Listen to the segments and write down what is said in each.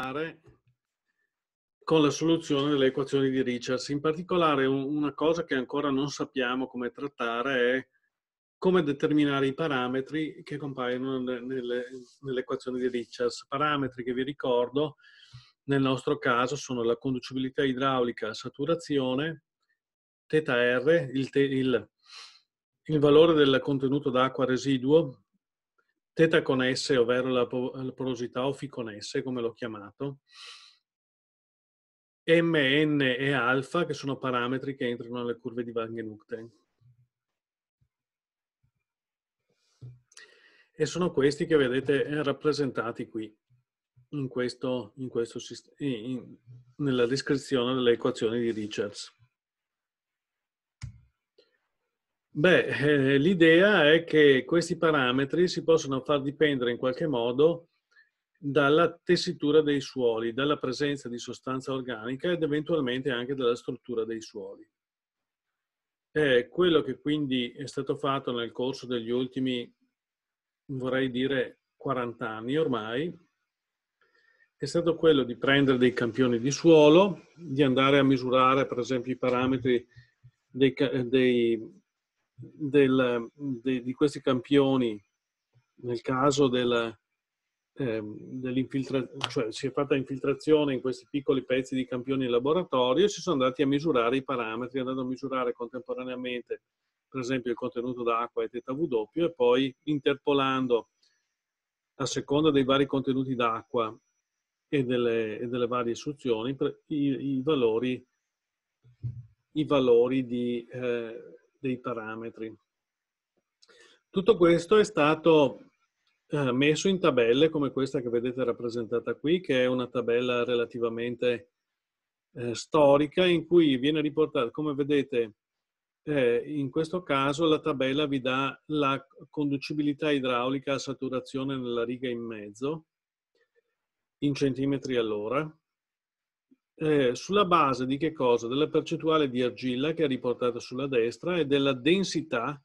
fare con la soluzione delle equazioni di Richards. In particolare una cosa che ancora non sappiamo come trattare è come determinare i parametri che compaiono nelle, nelle equazioni di Richards. Parametri che vi ricordo nel nostro caso sono la conducibilità idraulica, saturazione, θR, il, il, il valore del contenuto d'acqua residuo, teta con S, ovvero la, la porosità o Fi con S, come l'ho chiamato, M, N e alfa, che sono parametri che entrano nelle curve di Van E sono questi che vedete eh, rappresentati qui, in questo, in questo, in, nella descrizione delle equazioni di Richards. Beh, eh, l'idea è che questi parametri si possono far dipendere in qualche modo dalla tessitura dei suoli, dalla presenza di sostanza organica ed eventualmente anche dalla struttura dei suoli. È quello che quindi è stato fatto nel corso degli ultimi, vorrei dire, 40 anni ormai, è stato quello di prendere dei campioni di suolo, di andare a misurare per esempio i parametri dei, dei del, de, di questi campioni nel caso del, ehm, dell'infiltrazione, cioè si è fatta infiltrazione in questi piccoli pezzi di campioni in laboratorio e si sono andati a misurare i parametri, andando a misurare contemporaneamente per esempio il contenuto d'acqua e teta W e poi interpolando a seconda dei vari contenuti d'acqua e, e delle, varie istruzioni i, i valori, i valori di, eh, dei parametri. Tutto questo è stato eh, messo in tabelle come questa che vedete rappresentata qui, che è una tabella relativamente eh, storica in cui viene riportata, come vedete, eh, in questo caso la tabella vi dà la conducibilità idraulica a saturazione nella riga in mezzo, in centimetri all'ora, eh, sulla base di che cosa? Della percentuale di argilla che è riportata sulla destra e della densità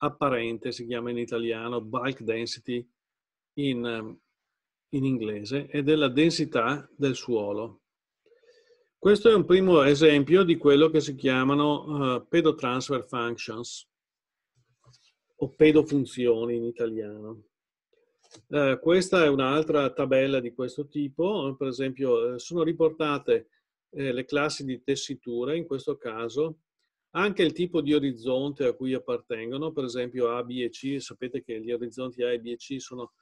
apparente, si chiama in italiano bulk density in, in inglese, e della densità del suolo. Questo è un primo esempio di quello che si chiamano uh, pedotransfer functions o pedofunzioni in italiano. Eh, questa è un'altra tabella di questo tipo, eh, per esempio eh, sono riportate eh, le classi di tessitura, in questo caso anche il tipo di orizzonte a cui appartengono, per esempio A, B e C, sapete che gli orizzonti A e B e C sono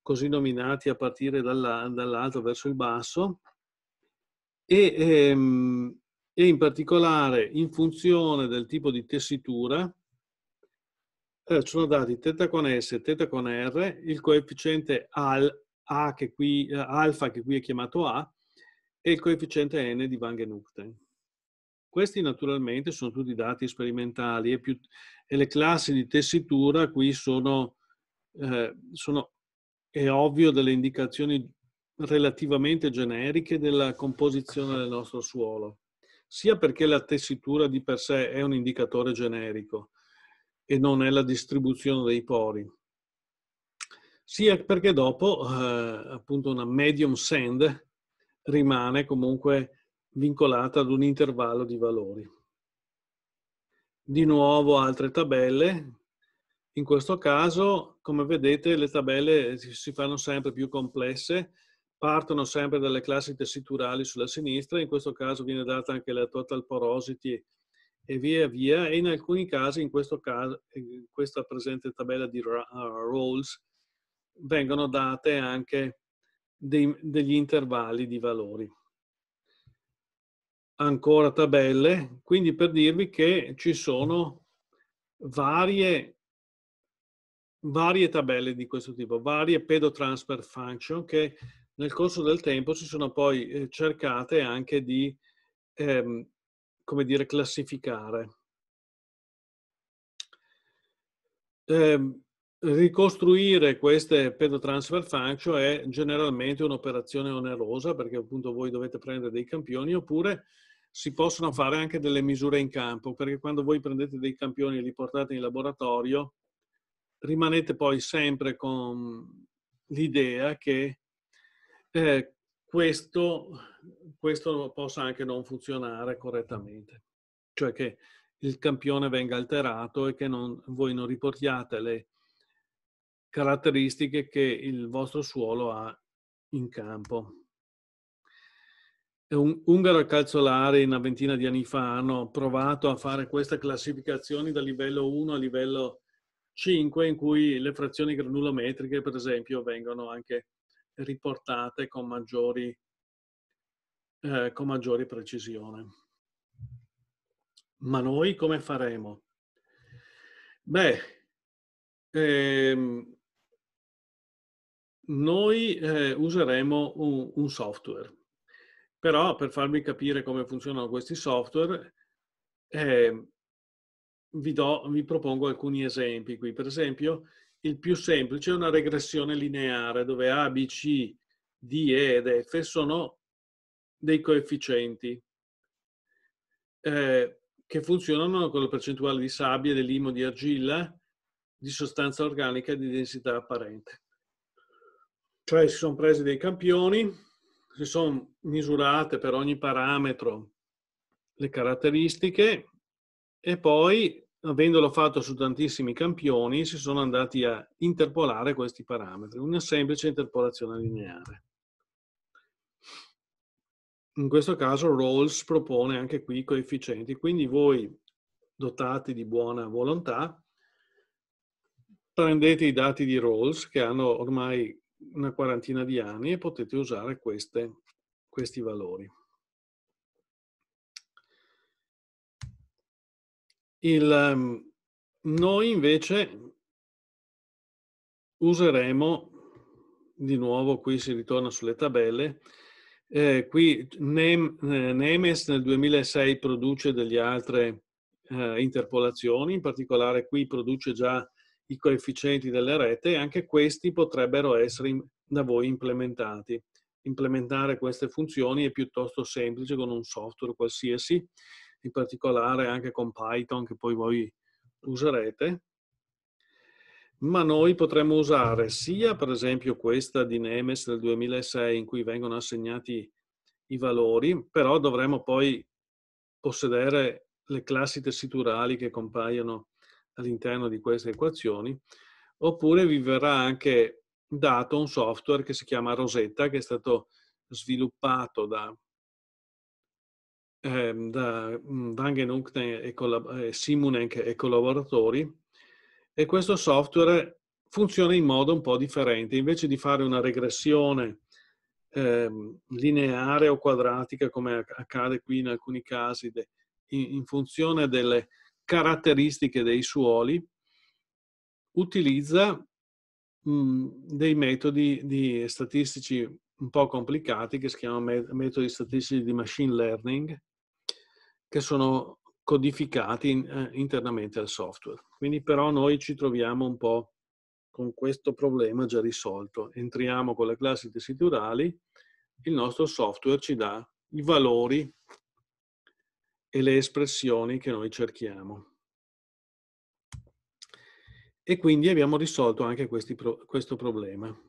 così nominati a partire dall'alto verso il basso e, ehm, e in particolare in funzione del tipo di tessitura allora, sono dati teta con S e teta con R, il coefficiente al, A che qui, eh, alfa che qui è chiamato A e il coefficiente N di Wangen-Upton. Questi naturalmente sono tutti dati sperimentali e, più, e le classi di tessitura qui sono, eh, sono, è ovvio, delle indicazioni relativamente generiche della composizione del nostro suolo, sia perché la tessitura di per sé è un indicatore generico, e non è la distribuzione dei pori. Sia perché dopo eh, appunto una medium send rimane comunque vincolata ad un intervallo di valori. Di nuovo altre tabelle. In questo caso, come vedete, le tabelle si fanno sempre più complesse, partono sempre dalle classi tessiturali sulla sinistra, in questo caso viene data anche la total porosity e via via e in alcuni casi, in, questo caso, in questa presente tabella di ah, roles, vengono date anche dei, degli intervalli di valori. Ancora tabelle, quindi per dirvi che ci sono varie, varie tabelle di questo tipo, varie pedotransfer function che nel corso del tempo si sono poi eh, cercate anche di ehm, come dire, classificare. Eh, ricostruire queste pedo transfer function è generalmente un'operazione onerosa perché appunto voi dovete prendere dei campioni oppure si possono fare anche delle misure in campo perché quando voi prendete dei campioni e li portate in laboratorio rimanete poi sempre con l'idea che eh, questo, questo possa anche non funzionare correttamente, cioè che il campione venga alterato e che non, voi non riportiate le caratteristiche che il vostro suolo ha in campo. Un, Ungaro e Calzolari una ventina di anni fa hanno provato a fare queste classificazioni da livello 1 a livello 5 in cui le frazioni granulometriche per esempio vengono anche riportate con maggiori, eh, con maggiori precisione. Ma noi come faremo? Beh, ehm, noi eh, useremo un, un, software, però per farvi capire come funzionano questi software, eh, vi, do, vi propongo alcuni esempi qui. Per esempio, il più semplice è una regressione lineare dove A, B, C, D, E ed F sono dei coefficienti eh, che funzionano con la percentuale di sabbia, di limo, di argilla, di sostanza organica e di densità apparente. Cioè si sono presi dei campioni, si sono misurate per ogni parametro le caratteristiche e poi avendolo fatto su tantissimi campioni, si sono andati a interpolare questi parametri, una semplice interpolazione lineare. In questo caso Rawls propone anche qui i coefficienti, quindi voi dotati di buona volontà, prendete i dati di Rawls che hanno ormai una quarantina di anni e potete usare queste, questi valori. Il, ehm, noi invece useremo, di nuovo qui si ritorna sulle tabelle, eh, qui eh, Nemes nel 2006 produce delle altre eh, interpolazioni, in particolare qui produce già i coefficienti delle rete e anche questi potrebbero essere in, da voi implementati. Implementare queste funzioni è piuttosto semplice con un software qualsiasi in particolare anche con Python che poi voi userete, ma noi potremmo usare sia per esempio questa di Nemes del 2006 in cui vengono assegnati i valori, però dovremmo poi possedere le classi tessiturali che compaiono all'interno di queste equazioni, oppure vi verrà anche dato un software che si chiama Rosetta, che è stato sviluppato da eh, da Wangen mm, e, e Simunenk e collaboratori e questo software funziona in modo un po' differente. Invece di fare una regressione eh, lineare o quadratica come accade qui in alcuni casi de, in, in funzione delle caratteristiche dei suoli, utilizza mm, dei metodi statistici un po' complicati che si chiamano metodi statistici di machine learning che sono codificati eh, internamente al software. Quindi però noi ci troviamo un po' con questo problema già risolto. Entriamo con le classi tessiturali, il nostro software ci dà i valori e le espressioni che noi cerchiamo. E quindi abbiamo risolto anche questi, questo problema.